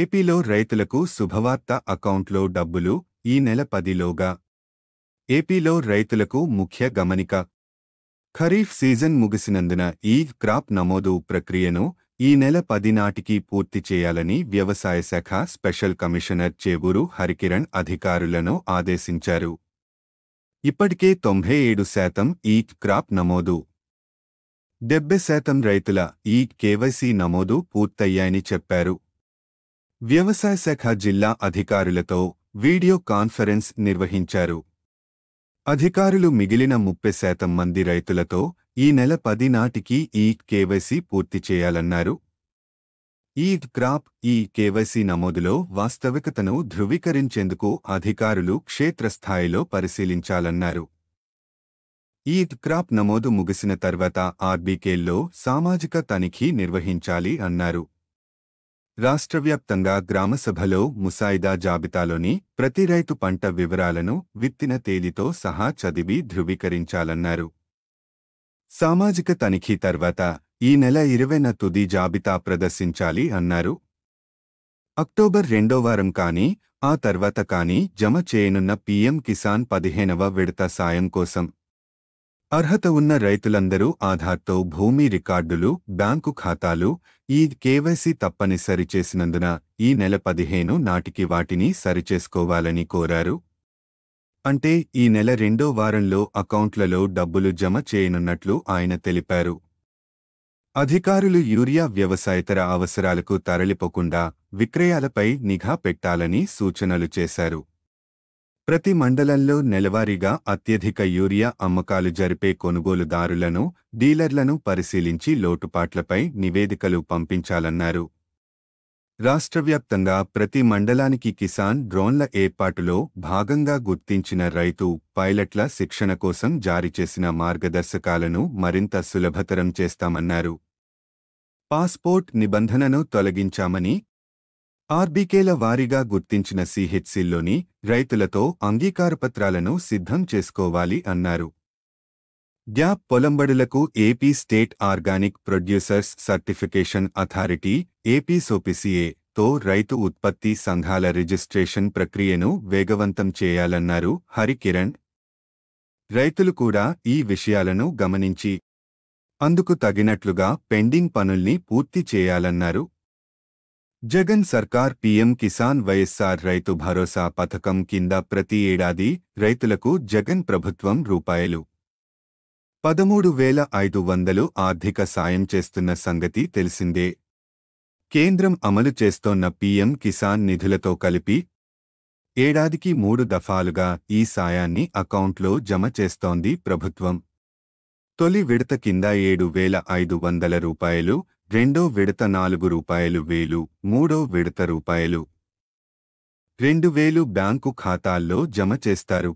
ఏపీలో రైతులకు శుభవార్త అకౌంట్లో డబ్బులు ఈ నెల పదిలోగా ఏపీలో రైతులకు ముఖ్య గమనిక ఖరీఫ్ సీజన్ ముగిసినందున ఈ క్రాప్ నమోదు ప్రక్రియను ఈ నెల పది నాటికి పూర్తి చేయాలని వ్యవసాయ శాఖ స్పెషల్ కమిషనర్ చేబూరు హరికిరణ్ అధికారులను ఆదేశించారు ఇప్పటికే తొంభై ఏడు శాతం ఈ క్రాప్ నమోదు డెబ్బై శాతం రైతుల ఈ కేవైసీ నమోదు పూర్తయ్యాయని చెప్పారు వ్యవసాయ శాఖ జిల్లా అధికారులతో వీడియో కాన్ఫరెన్స్ నిర్వహించారు అధికారులు మిగిలిన ముప్పై శాతం మంది రైతులతో ఈ నెల పది నాటికి ఈ కేవైసీ పూర్తి చేయాలన్నారు ఈ క్రాప్ ఈ కేవైసీ నమోదులో వాస్తవికతను ధృవీకరించేందుకు అధికారులు క్షేత్రస్థాయిలో పరిశీలించాలన్నారు ఈ క్రాప్ నమోదు ముగిసిన తర్వాత ఆర్బీకేల్లో సామాజిక తనిఖీ నిర్వహించాలి అన్నారు రాష్ట్రవ్యాప్తంగా గ్రామసభలో ముసాయిదా జాబితాలోని ప్రతి రైతు పంట వివరాలను విత్తిన తేదీతో సహా చదివి ధృవీకరించాలన్నారు సామాజిక తనిఖీ తర్వాత ఈ నెల ఇరవైన తుది జాబితా ప్రదర్శించాలి అన్నారు అక్టోబర్ రెండో వారం కానీ ఆ తర్వాత కానీ జమ చేయనున్న పీఎం కిసాన్ పదిహేనవ విడత సాయం కోసం అర్హత ఉన్న రైతులందరూ ఆధార్తో భూమి రికార్డులు బ్యాంకు ఖాతాలు ఈ కేవైసీ తప్పనిసరి చేసినందున ఈ నెల పదిహేను నాటికి వాటిని సరిచేసుకోవాలని కోరారు అంటే ఈ నెల రెండో వారంలో అకౌంట్లలో డబ్బులు జమ చేయనున్నట్లు ఆయన తెలిపారు అధికారులు యూరియా వ్యవసాయతర అవసరాలకు తరలిపోకుండా విక్రయాలపై నిఘా పెట్టాలని సూచనలు చేశారు ప్రతి మండలంలో నెలవారీగా అత్యధిక యూరియా అమ్మకాలు జరిపే కొనుగోలుదారులను డీలర్లను పరిశీలించి లోటుపాట్లపై నివేదికలు పంపించాలన్నారు రాష్ట్రవ్యాప్తంగా ప్రతి మండలానికి కిసాన్ డ్రోన్ల ఏర్పాటులో భాగంగా గుర్తించిన రైతు పైలట్ల శిక్షణ కోసం జారీ చేసిన మార్గదర్శకాలను మరింత సులభతరం చేస్తామన్నారు పాస్పోర్ట్ నిబంధనను తొలగించామని ఆర్బీకేల వారీగా గుర్తించిన సిహెచ్సిల్లోని రైతులతో అంగీకారపత్రాలను సిద్ధం చేసుకోవాలి అన్నారు గ్యాప్ పొలంబడులకు AP state organic producers certification authority ఏపీసోపిసిఏ సోపిసిఏ తో రైతు ఉత్పత్తి సంఘాల రిజిస్ట్రేషన్ ప్రక్రియను వేగవంతం చేయాలన్నారు హరికిరణ్ రైతులు కూడా ఈ విషయాలను గమనించి అందుకు తగినట్లుగా పెండింగ్ పనుల్ని పూర్తి చేయాలన్నారు జగన్ సర్కార్ పీఎం కిసాన్ వైఎస్సార్ రైతు భరోసా పథకం కింద ప్రతి ఏడాది రైతులకు జగన్ ప్రభుత్వం రూపాయలు పదమూడు వేల ఐదు వందలు ఆర్థిక సాయం చేస్తున్న సంగతి తెలిసిందే కేంద్రం అమలు చేస్తోన్న పీఎం కిసాన్ నిధులతో కలిపి ఏడాదికి మూడు దఫాలుగా ఈ సాయాన్ని అకౌంట్లో జమ చేస్తోంది ప్రభుత్వం తొలి విడత కింద ఏడు వేల ఐదు వందల రూపాయలు రెండో విడత నాలుగు రూపాయలు వేలు మూడో విడత రూపాయలు రెండు వేలు బ్యాంకు ఖాతాల్లో జమ చేస్తారు